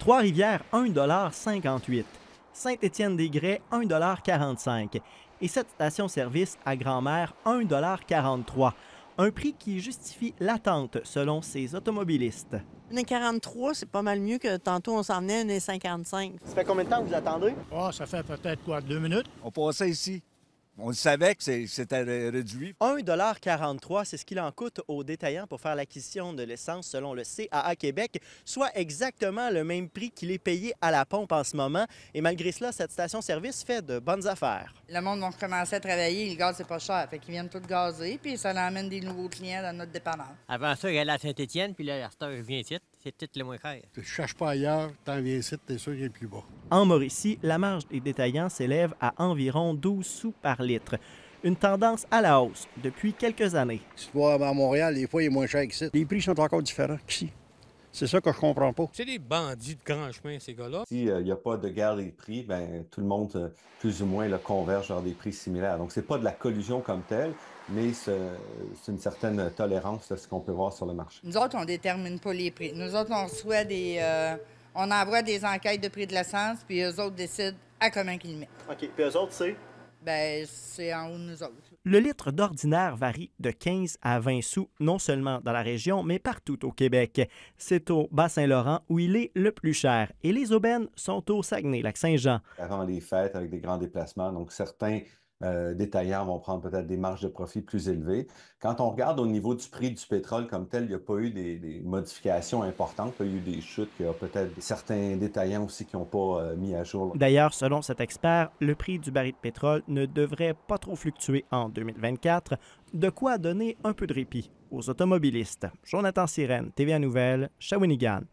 Trois-Rivières, 1,58 Saint-Étienne-des-Grès, 1,45 Et cette station-service à Grand-Mère, 1,43 un prix qui justifie l'attente selon ces automobilistes. 43, c'est pas mal mieux que tantôt on s'en venait 1,55. Ça fait combien de temps que vous attendez? Oh, ça fait peut-être quoi, deux minutes? On passait ici. On savait que c'était réduit. 1,43 c'est ce qu'il en coûte aux détaillants pour faire l'acquisition de l'essence selon le CAA Québec, soit exactement le même prix qu'il est payé à la pompe en ce moment. Et malgré cela, cette station-service fait de bonnes affaires. Le monde va recommencer à travailler, le gaz, c'est pas cher. Fait qu'ils viennent tout gazer, puis ça amène des nouveaux clients dans notre dépendance. Avant ça, il a à Saint-Étienne, puis là, à vient ici. C'est peut le moins cher. Tu cherches pas ailleurs, t'en viens ici, t'es sûr qu'il est plus bas. En Mauricie, la marge des détaillants s'élève à environ 12 sous par litre. Une tendance à la hausse depuis quelques années. Si tu vas à Montréal, des fois, il est moins cher qu'ici. Les prix sont encore différents qu'ici. C'est ça que je comprends pas. C'est des bandits de grand chemin, ces gars-là. S'il euh, n'y a pas de guerre des prix, ben, tout le monde, euh, plus ou moins, le converge vers des prix similaires. Donc, c'est pas de la collusion comme telle, mais c'est une certaine tolérance de ce qu'on peut voir sur le marché. Nous autres, on détermine pas les prix. Nous autres, on souhaite des... Euh, on envoie des enquêtes de prix de l'essence, puis eux autres décident à combien qu'ils mettent. OK. Puis eux autres, c'est? Ben, c'est en haut de nous autres. Le litre d'ordinaire varie de 15 à 20 sous, non seulement dans la région, mais partout au Québec. C'est au Bas-Saint-Laurent où il est le plus cher. Et les aubaines sont au Saguenay-Lac-Saint-Jean. Avant les fêtes, avec des grands déplacements, donc certains euh, détaillants vont prendre peut-être des marges de profit plus élevées. Quand on regarde au niveau du prix du pétrole comme tel, il n'y a pas eu des, modifications importantes. Il y a eu des chutes, il y peut-être certains détaillants aussi qui n'ont pas euh, mis à jour. D'ailleurs, selon cet expert, le prix du baril de pétrole ne devrait pas trop fluctuer en 2024, de quoi donner un peu de répit aux automobilistes. Jonathan Sirène, TVA Nouvelle, Shawinigan.